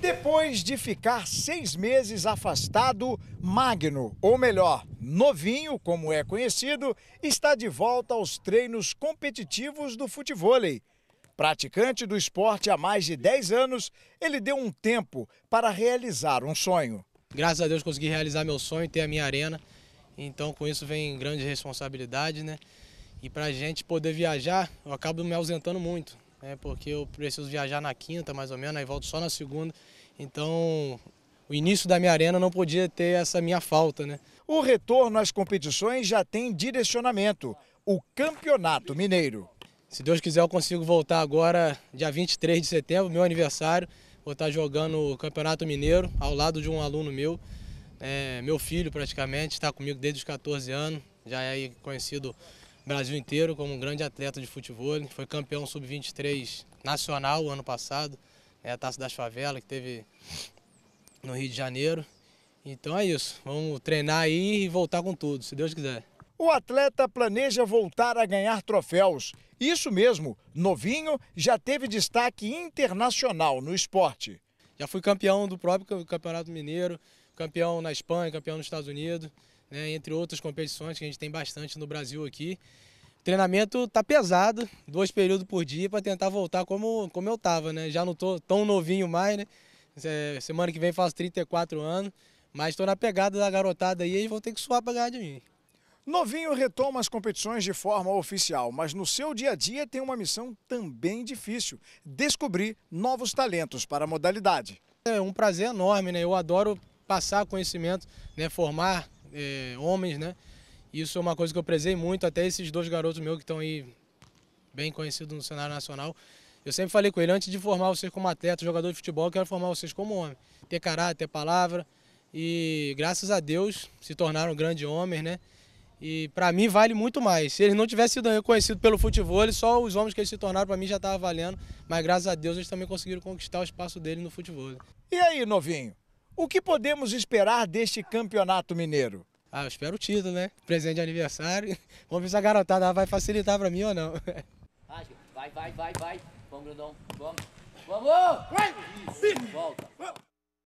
Depois de ficar seis meses afastado, Magno, ou melhor, novinho, como é conhecido, está de volta aos treinos competitivos do futebol. Praticante do esporte há mais de 10 anos, ele deu um tempo para realizar um sonho. Graças a Deus consegui realizar meu sonho e ter a minha arena. Então com isso vem grande responsabilidade, né? E para a gente poder viajar, eu acabo me ausentando muito né, porque eu preciso viajar na quinta, mais ou menos, aí volto só na segunda. Então, o início da minha arena não podia ter essa minha falta, né? O retorno às competições já tem direcionamento, o Campeonato Mineiro. Se Deus quiser, eu consigo voltar agora, dia 23 de setembro, meu aniversário. Vou estar jogando o Campeonato Mineiro ao lado de um aluno meu, é, meu filho praticamente, está comigo desde os 14 anos, já é conhecido Brasil inteiro como um grande atleta de futebol. Foi campeão sub-23 nacional ano passado, é a Taça das Favelas, que teve no Rio de Janeiro. Então é isso, vamos treinar aí e voltar com tudo, se Deus quiser. O atleta planeja voltar a ganhar troféus. Isso mesmo, novinho já teve destaque internacional no esporte. Já fui campeão do próprio Campeonato Mineiro, campeão na Espanha, campeão nos Estados Unidos né, entre outras competições que a gente tem bastante no Brasil aqui. O treinamento tá pesado, dois períodos por dia para tentar voltar como, como eu tava, né? Já não tô tão novinho mais, né? É, semana que vem faço 34 anos, mas estou na pegada da garotada aí e vou ter que suar para ganhar de mim. Novinho retoma as competições de forma oficial, mas no seu dia a dia tem uma missão também difícil: descobrir novos talentos para a modalidade. É um prazer enorme, né? Eu adoro passar conhecimento, né? formar é, homens, né? Isso é uma coisa que eu prezei muito, até esses dois garotos meus que estão aí bem conhecidos no cenário nacional. Eu sempre falei com ele, antes de formar vocês como atleta, jogador de futebol, eu quero formar vocês como homem. Ter caráter, ter palavra. E graças a Deus se tornaram grandes homens, né? E para mim vale muito mais. Se eles não tivessem sido reconhecidos pelo futebol, só os homens que eles se tornaram para mim já estava valendo. Mas graças a Deus eles também conseguiram conquistar o espaço deles no futebol. E aí, novinho? O que podemos esperar deste campeonato mineiro? Ah, eu espero o título, né? Presente de aniversário. Vamos ver se a garotada vai facilitar para mim ou não. Vai, vai, vai, vai. Vamos, Grandão. Vamos. Vamos! Vai! Isso, volta.